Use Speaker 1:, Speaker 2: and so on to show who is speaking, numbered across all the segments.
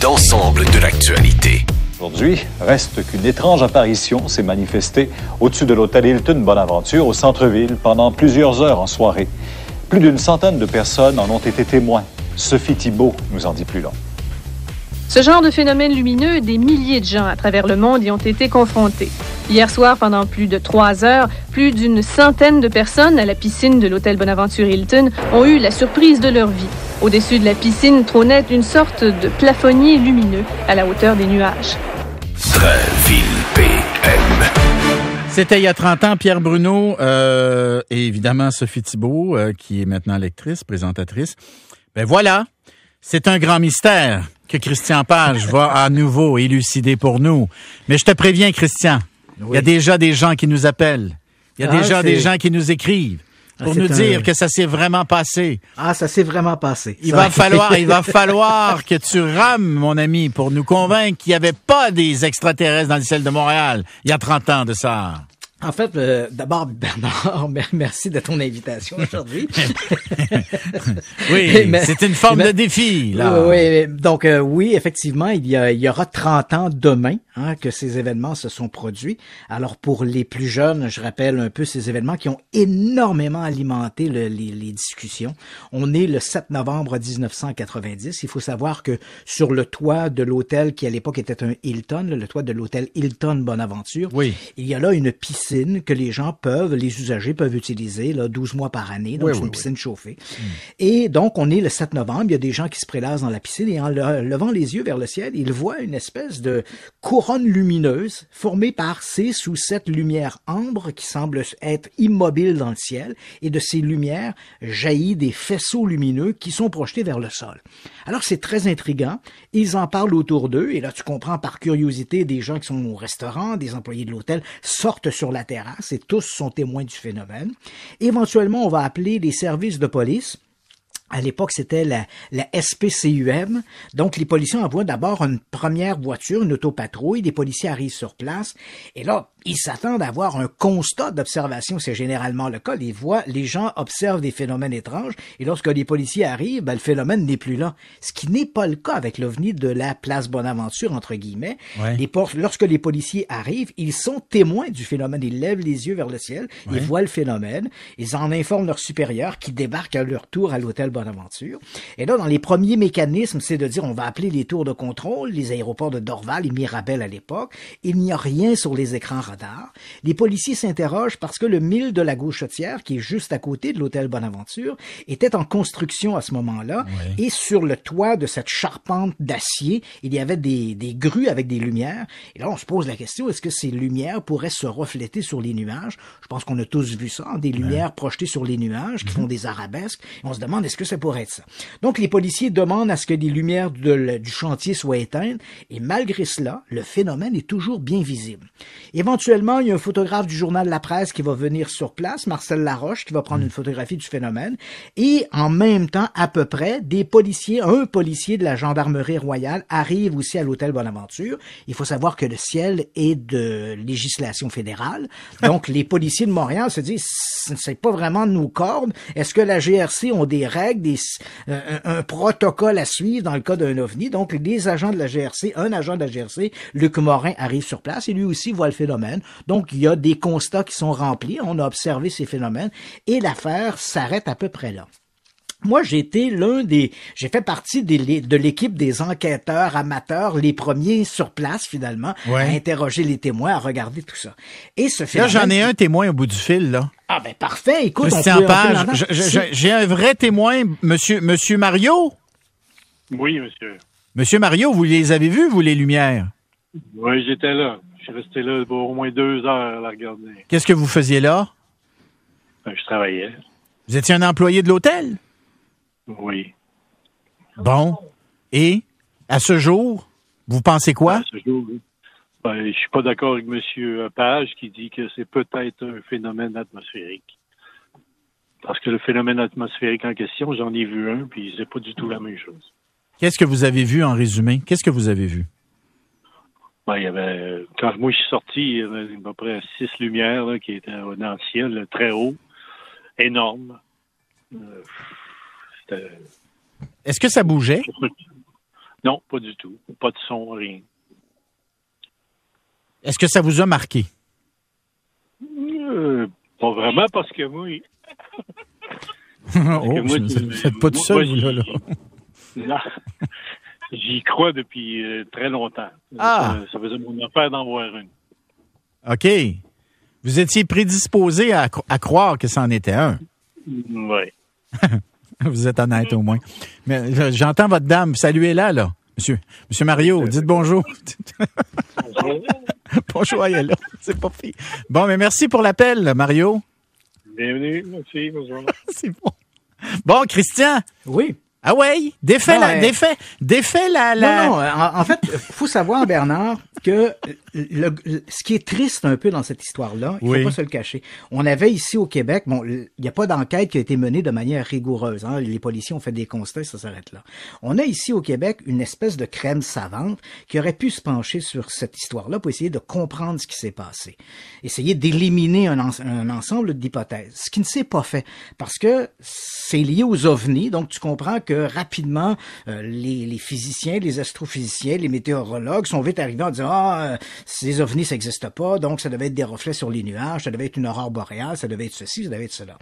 Speaker 1: d'ensemble de l'actualité. Aujourd'hui, reste qu'une étrange apparition s'est manifestée au-dessus de l'hôtel Hilton Bonaventure au centre-ville pendant plusieurs heures en soirée. Plus d'une centaine de personnes en ont été témoins. Sophie Thibault nous
Speaker 2: en dit plus long. Ce genre de phénomène lumineux, des milliers de gens à travers le monde y ont été confrontés. Hier soir, pendant plus de trois heures, plus d'une centaine de personnes à la piscine de l'hôtel Bonaventure Hilton ont eu la surprise de leur vie. Au-dessus de la piscine trônait une sorte de plafonnier lumineux à la hauteur des nuages.
Speaker 1: C'était il y a 30 ans, Pierre Bruno euh, et évidemment Sophie Thibault, euh, qui est maintenant lectrice, présentatrice. Ben voilà, c'est un grand mystère que Christian Page va à nouveau élucider pour nous. Mais je te préviens, Christian, il y a déjà des gens qui nous appellent. Il y a ah, déjà des gens qui nous écrivent. Ah, pour nous dire que ça s'est vraiment passé.
Speaker 2: Ah, ça s'est vraiment passé. Il va falloir, il va falloir
Speaker 1: que tu rames, mon ami, pour nous convaincre qu'il n'y avait pas des extraterrestres dans le ciel de Montréal il y a 30 ans de ça.
Speaker 2: En fait, euh, d'abord, Bernard, merci de ton invitation aujourd'hui. oui, c'est une forme de défi. Là. Oui, donc euh, oui, effectivement, il il y aura 30 ans demain Hein, que ces événements se sont produits. Alors pour les plus jeunes, je rappelle un peu ces événements qui ont énormément alimenté les, discussions. On est le 7 novembre 1990. Il faut savoir que sur le toit de l'hôtel qui à l'époque était un Hilton, le toit de l'hôtel Hilton Bonaventure, il y a là une piscine que les gens peuvent, les usagers peuvent utiliser là, 12 mois par année. Donc c'est une piscine chauffée. Hmm. Et donc on est le 7 novembre, il y a des gens qui se prélassent dans la piscine et en levant les yeux vers le ciel, ils voient une espèce de cour couronne lumineuse formée par six ou sept lumières ambre qui semblent être immobiles dans le ciel, et de ces lumières jaillit des faisceaux lumineux qui sont projetés vers le sol. Alors c'est très intrigant, ils en parlent autour d'eux, et là tu comprends par curiosité des gens qui sont au restaurant, des employés de l'hôtel sortent sur la terrasse et tous sont témoins du phénomène. Éventuellement, on va appeler les services de police à l'époque, c'était la, la, SPCUM. Donc, les policiers envoient d'abord une première voiture, une autopatrouille. Des policiers arrivent sur place. Et là, ils s'attendent à avoir un constat d'observation. C'est généralement le cas. Les voient, les gens observent des phénomènes étranges et lorsque les policiers arrivent, ben, le phénomène n'est plus là. Ce qui n'est pas le cas avec l'OVNI de la place Bonaventure, entre guillemets. lorsque les policiers arrivent, ils sont témoins du phénomène. Ils lèvent les yeux vers le ciel, ils voient le phénomène, ils en informent leurs supérieurs qui débarquent à leur tour à l'hôtel Bonaventure. Et là, dans les premiers mécanismes, c'est de dire on va appeler les tours de contrôle, les aéroports de Dorval et Mirabel à l'époque. Il n'y a rien sur les écrans radio les policiers s'interrogent parce que le mille de la Gauchetière, qui est juste à côté de l'hôtel Bonaventure, était en construction à ce moment-là. Et sur le toit de cette charpente d'acier, il y avait des, des grues avec des lumières. Et là, on se pose la question, est-ce que ces lumières pourraient se refléter sur les nuages? Je pense qu'on a tous vu ça, hein, des lumières projetées sur les nuages qui mhm. font des arabesques. on se demande, est-ce que ça pourrait être ça? Donc, les policiers demandent à ce que les lumières du chantier soient éteintes. Et malgré cela, le phénomène est toujours bien visible. Éventuellement, Éventuellement, il y a un photographe du journal La Presse qui va venir sur place, Marcel Laroche, qui va prendre une mm. photographie du phénomène. Et en même temps, à peu près, des policiers, un policier de la gendarmerie royale arrive aussi à l'hôtel Bonaventure. Il faut savoir que le ciel est de législation fédérale. Donc, les policiers de Montréal se disent, c'est pas vraiment nos cordes. Est-ce que la GRC ont des règles, des, euh, un protocole à suivre dans le cas d'un ovni? Donc, les agents de la GRC, un agent de la GRC, Luc Morin, arrive sur place et lui aussi voit le phénomène. Donc, il y a des constats qui sont remplis, on a observé ces phénomènes, et l'affaire s'arrête à peu près là. Moi, j'ai été l'un des, j'ai fait partie de l'équipe des enquêteurs amateurs, les premiers sur place finalement, à interroger les témoins, à regarder tout ça. Et ce phénomène... Là, j'en ai un
Speaker 1: témoin au bout du fil là.
Speaker 2: Ah ben parfait, écoute, j'ai
Speaker 1: un vrai témoin, Monsieur Monsieur Mario. Oui, Monsieur. Monsieur Mario, vous les avez vus, vous les lumières. Oui, j'étais là suis resté là pour au moins deux heures à la regarder. Qu'est-ce que vous faisiez là? Ben, je travaillais. Vous étiez un employé de l'hôtel? Oui. Bon. Et, à ce jour, vous pensez quoi? À ce jour, ben, je suis pas d'accord avec M. Page qui dit que c'est peut-être un phénomène atmosphérique. Parce que le phénomène atmosphérique en question, j'en ai vu un, puis c'est pas du tout la même chose. Qu'est-ce que vous avez vu en résumé? Qu'est-ce que vous avez vu? Ben, quand moi je suis sorti, il y avait à peu près six lumières qui étaient dans le ciel, très haut, énorme. Euh, Est-ce que ça bougeait? Non, pas du tout. Pas de son, rien. Est-ce que ça vous a marqué? Euh, pas vraiment, parce que moi. pas de seul, là. J'y crois depuis euh, très longtemps. Ah! Ça, faisait mon affaire d'en voir une. OK. Vous étiez prédisposé à, croire que c'en était un. Mm, oui. vous êtes honnête au moins. Mais j'entends votre dame. Saluez-la, là. Monsieur, Monsieur Mario, euh, dites bonjour. bonjour. bonjour, là. C'est pas Bon, mais merci pour l'appel, Mario. Bienvenue. Merci. Bonjour.
Speaker 2: C'est bon. Bon, Christian. Oui. Ah ouais, défait, La, défait, défait la, la... Non, non, euh, en, fait, faut savoir, Bernard, que ce qui est triste un peu dans cette histoire-là, il ne faut pas se le cacher, on avait ici au Québec, bon, il n'y a pas d'enquête qui a été menée de manière rigoureuse, hein. les policiers ont fait des constats ça s'arrête là. On a ici au Québec une espèce de crème savante qui aurait pu se pencher sur cette histoire-là pour essayer de comprendre ce qui s'est passé, essayer d'éliminer un, un ensemble d'hypothèses, ce qui ne s'est pas fait, parce que c'est lié aux ovnis, donc tu comprends que rapidement, euh, les, physiciens, les astrophysiciens, les météorologues sont vite arrivés en disant, ah, euh, ces ovnis, ça n'existe pas, donc ça devait être des reflets sur les nuages, ça devait être une aurore boréale, ça devait être ceci, ça devait être cela.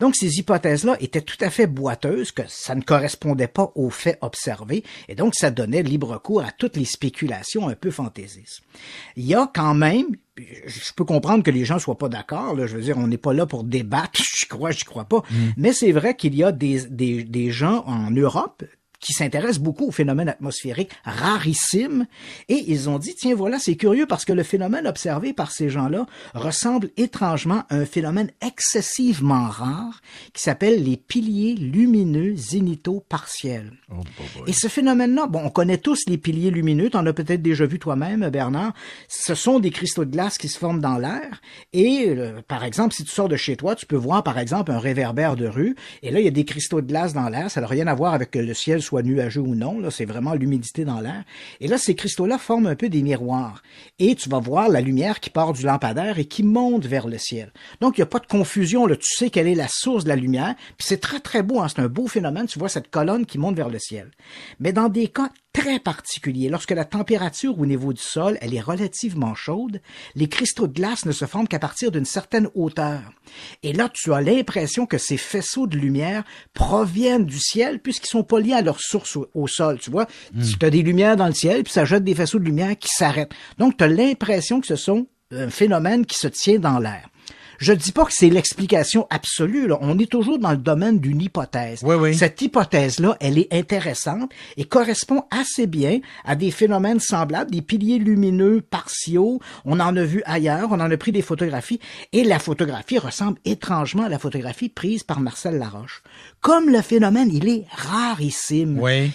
Speaker 2: Donc ces hypothèses-là étaient tout à fait boiteuses, que ça ne correspondait pas aux faits observés, et donc ça donnait libre cours à toutes les spéculations un peu fantaisistes. Il y a quand même, je peux comprendre que les gens soient pas d'accord. je veux dire, on n'est pas là pour débattre. Je crois, je crois pas. Mm. Mais c'est vrai qu'il y a des, des, des gens en Europe qui s'intéressent beaucoup au phénomène atmosphérique, rarissime, et ils ont dit, tiens voilà, c'est curieux parce que le phénomène observé par ces gens-là ressemble étrangement à un phénomène excessivement rare qui s'appelle les piliers lumineux zénithaux partiels. Oh, et ce phénomène-là, bon, on connaît tous les piliers lumineux, t'en as peut-être déjà vu toi-même, Bernard, ce sont des cristaux de glace qui se forment dans l'air, et euh, par exemple, si tu sors de chez toi, tu peux voir par exemple un réverbère de rue, et là, il y a des cristaux de glace dans l'air, ça n'a rien à voir avec le ciel soit nuageux ou non, là, c'est vraiment l'humidité dans l'air. Et là, ces cristaux-là forment un peu des miroirs. Et tu vas voir la lumière qui part du lampadaire et qui monte vers le ciel. Donc, il n'y a pas de confusion, là. Tu sais quelle est la source de la lumière. Puis c'est très, très beau, hein. C'est un beau phénomène. Tu vois cette colonne qui monte vers le ciel. Mais dans des cas très particulier. Lorsque la température au niveau du sol elle est relativement chaude, les cristaux de glace ne se forment qu'à partir d'une certaine hauteur. Et là, tu as l'impression que ces faisceaux de lumière proviennent du ciel puisqu'ils sont pas liés à leur source au, sol. Tu vois, hmm. tu as des lumières dans le ciel puis ça jette des faisceaux de lumière qui s'arrêtent. Donc, tu as l'impression que ce sont un phénomène qui se tient dans l'air. Je dis pas que c'est l'explication absolue. On est toujours dans le domaine d'une hypothèse. Cette hypothèse-là, elle est intéressante et correspond assez bien à des phénomènes semblables, des piliers lumineux partiaux. On en a vu ailleurs, on en a pris des photographies et la photographie ressemble étrangement à la photographie prise par Marcel Laroche. Comme le phénomène, il est rarissime. Oui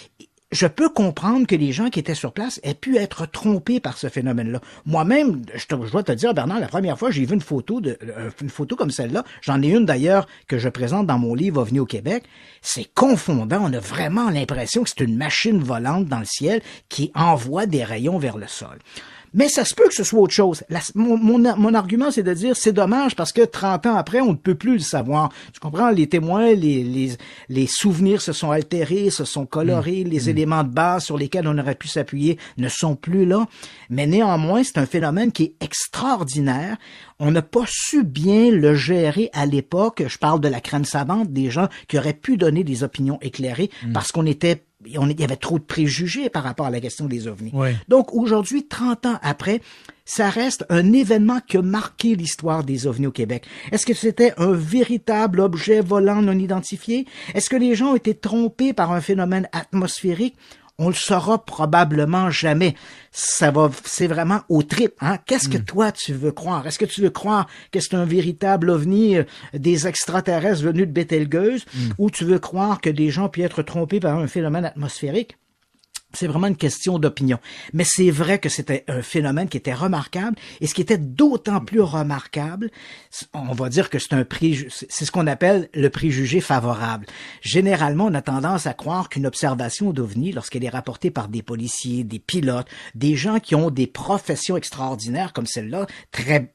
Speaker 2: je peux comprendre que les gens qui étaient sur place aient pu être trompés par ce phénomène-là. Moi-même, je, dois te dire, Bernard, la première fois, j'ai vu une photo, de, euh, une photo comme celle-là. J'en ai une d'ailleurs que je présente dans mon livre OVNI au Québec. C'est confondant. On a vraiment l'impression que c'est une machine volante dans le ciel qui envoie des rayons vers le sol. Mais ça se peut que ce soit autre chose. mon, argument, c'est de dire, c'est dommage parce que 30 ans après, on ne peut plus le savoir. Tu comprends? Les témoins, les, les, les souvenirs se sont altérés, se sont colorés, mm. les mm. éléments de base sur lesquels on aurait pu s'appuyer ne sont plus là. Mais néanmoins, c'est un phénomène qui est extraordinaire. On n'a pas su bien le gérer à l'époque. Je parle de la crème savante, des gens qui auraient pu donner des opinions éclairées mm. parce qu'on était il y avait trop de préjugés par rapport à la question des ovnis. Donc aujourd'hui, 30 ans après, ça reste un événement qui a marqué l'histoire des ovnis au Québec. Est-ce que c'était un véritable objet volant non identifié? Est-ce que les gens ont été trompés par un phénomène atmosphérique? on le saura probablement jamais. Ça va, c'est vraiment au trip. Hein? Qu'est-ce que hmm. toi tu veux croire Est-ce que tu veux croire que c'est un véritable ovni euh, des extraterrestres venus de Betelgeuse, hmm. ou tu veux croire que des gens puissent être trompés par un phénomène atmosphérique c'est vraiment une question d'opinion. Mais c'est vrai que c'était un phénomène qui était remarquable et ce qui était d'autant plus remarquable, on va dire que c'est un c'est ce qu'on appelle le préjugé favorable. Généralement, on a tendance à croire qu'une observation d'OVNI, lorsqu'elle est rapportée par des policiers, des pilotes, des gens qui ont des professions extraordinaires comme celle-là, très,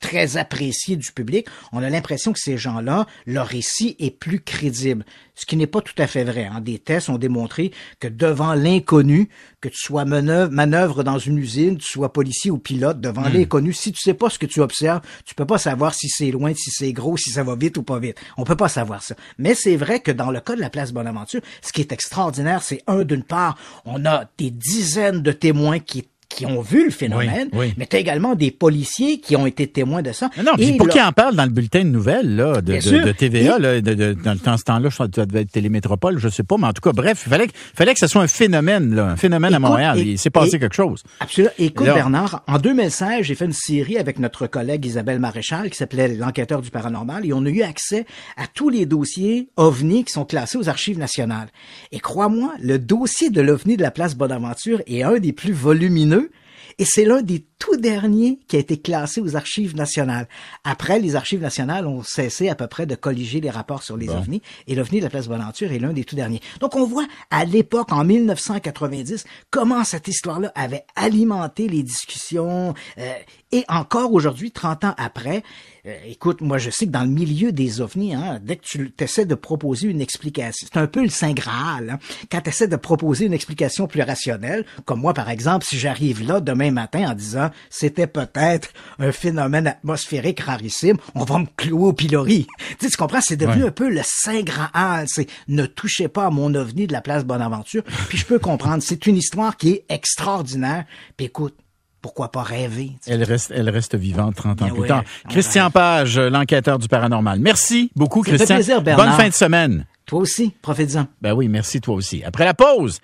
Speaker 2: très appréciées du public, on a l'impression que ces gens-là, leur récit est plus crédible ce qui n'est pas tout à fait vrai. En hein. Des tests ont démontré que devant l'inconnu, que tu sois manœuvre, dans une usine, tu sois policier ou pilote, devant hmm. l'inconnu, si tu sais pas ce que tu observes, tu peux pas savoir si c'est loin, si c'est gros, si ça va vite ou pas vite. On peut pas savoir ça. Mais c'est vrai que dans le cas de la place Bonaventure, ce qui est extraordinaire, c'est un, d'une part, on a des dizaines de témoins qui qui ont vu le phénomène, mais tu as également des policiers qui ont été témoins de ça. Ah non, et pour qui en
Speaker 1: parle dans le bulletin de nouvelles là, de, de, TVA, là, de, dans ce temps-là, ça devait être Télémétropole, je sais pas, mais en tout cas, bref, il fallait, fallait que ce soit un phénomène, là, un phénomène à Montréal. il s'est passé quelque chose.
Speaker 2: Absolument. Écoute, Bernard, en 2016, j'ai fait une série avec notre collègue Isabelle Maréchal qui s'appelait L'enquêteur du paranormal et on a eu accès à tous les dossiers OVNI qui sont classés aux archives nationales. Et crois-moi, le dossier de l'OVNI de la place Bonaventure est un des plus volumineux et c'est l'un des tout dernier qui a été classé aux Archives nationales. Après, les Archives nationales ont cessé à peu près de colliger les rapports sur les ovnis, et l'ovni de la place Bonaventure est l'un des tout derniers. Donc, on voit à l'époque, en 1990, comment cette histoire-là avait alimenté les discussions, euh, et encore aujourd'hui, 30 ans après, euh, écoute, moi je sais que dans le milieu des ovnis, hein, dès que tu essaies de proposer une explication, c'est un peu le Saint Graal, hein, quand tu essaies de proposer une explication plus rationnelle, comme moi par exemple, si j'arrive là demain matin en disant c'était peut-être un phénomène atmosphérique rarissime, on va me clouer au pilori. tu, comprends, c'est devenu un peu le saint grand c'est ne touchez pas à mon ovni de la place Bonaventure. Puis je peux comprendre, c'est une histoire qui est extraordinaire. Puis écoute, pourquoi pas rêver?
Speaker 1: elle reste, elle reste vivante 30 ans plus tard. Christian Page, l'enquêteur du paranormal. Merci beaucoup, Christian. Bonne fin de semaine. Toi aussi, prophétisant. Ben oui, merci toi aussi. Après la pause.